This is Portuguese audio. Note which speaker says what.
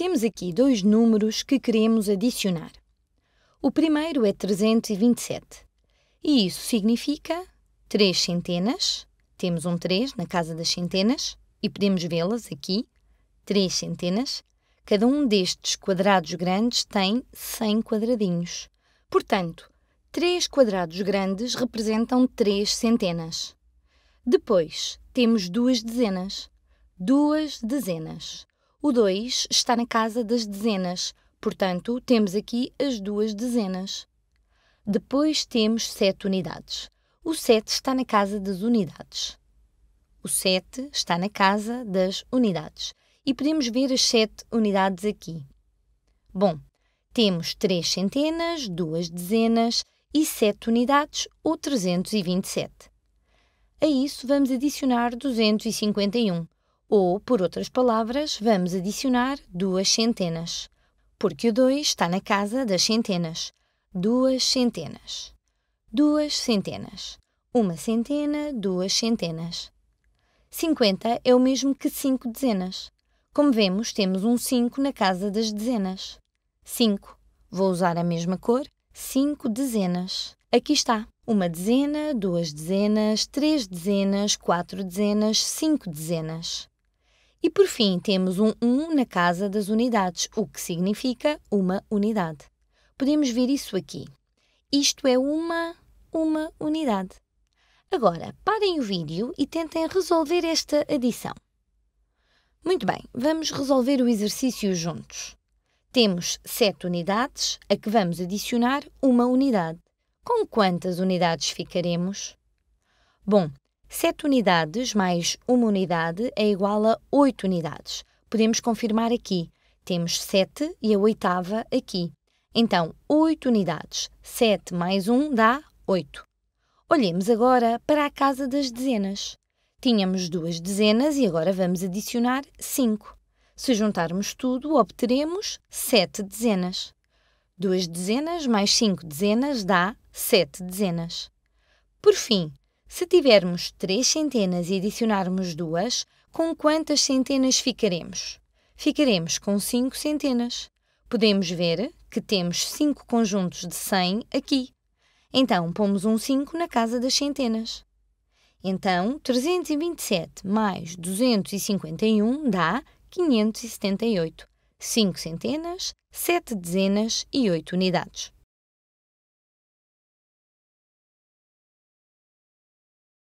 Speaker 1: Temos aqui dois números que queremos adicionar. O primeiro é 327 e isso significa três centenas. Temos um 3 na casa das centenas e podemos vê-las aqui, três centenas. Cada um destes quadrados grandes tem 100 quadradinhos. Portanto, três quadrados grandes representam três centenas. Depois, temos duas dezenas. Duas dezenas. O 2 está na casa das dezenas, portanto, temos aqui as duas dezenas. Depois temos 7 unidades. O 7 está na casa das unidades. O 7 está na casa das unidades. E podemos ver as 7 unidades aqui. Bom, temos 3 centenas, 2 dezenas e 7 unidades, ou 327. A isso vamos adicionar 251 ou, por outras palavras, vamos adicionar duas centenas, porque o 2 está na casa das centenas. Duas centenas. Duas centenas. Uma centena, duas centenas. 50 é o mesmo que 5 dezenas. Como vemos, temos um 5 na casa das dezenas. 5. Vou usar a mesma cor. 5 dezenas. Aqui está. Uma dezena, duas dezenas, três dezenas, quatro dezenas, cinco dezenas. E por fim, temos um 1 na casa das unidades, o que significa uma unidade. Podemos ver isso aqui. Isto é uma, uma unidade. Agora, parem o vídeo e tentem resolver esta adição. Muito bem, vamos resolver o exercício juntos. Temos sete unidades a que vamos adicionar uma unidade. Com quantas unidades ficaremos? Bom, 7 unidades mais uma unidade é igual a 8 unidades. Podemos confirmar aqui. Temos 7 e a oitava aqui. Então, 8 unidades. 7 mais 1 dá 8. Olhemos agora para a casa das dezenas. Tínhamos duas dezenas e agora vamos adicionar 5. Se juntarmos tudo, obteremos 7 dezenas. 2 dezenas mais 5 dezenas dá 7 dezenas. Por fim, se tivermos três centenas e adicionarmos duas, com quantas centenas ficaremos? Ficaremos com cinco centenas. Podemos ver que temos cinco conjuntos de 100 aqui. Então, pomos um 5 na casa das centenas. Então, 327 mais 251 dá 578. 5 centenas, 7 dezenas e 8 unidades.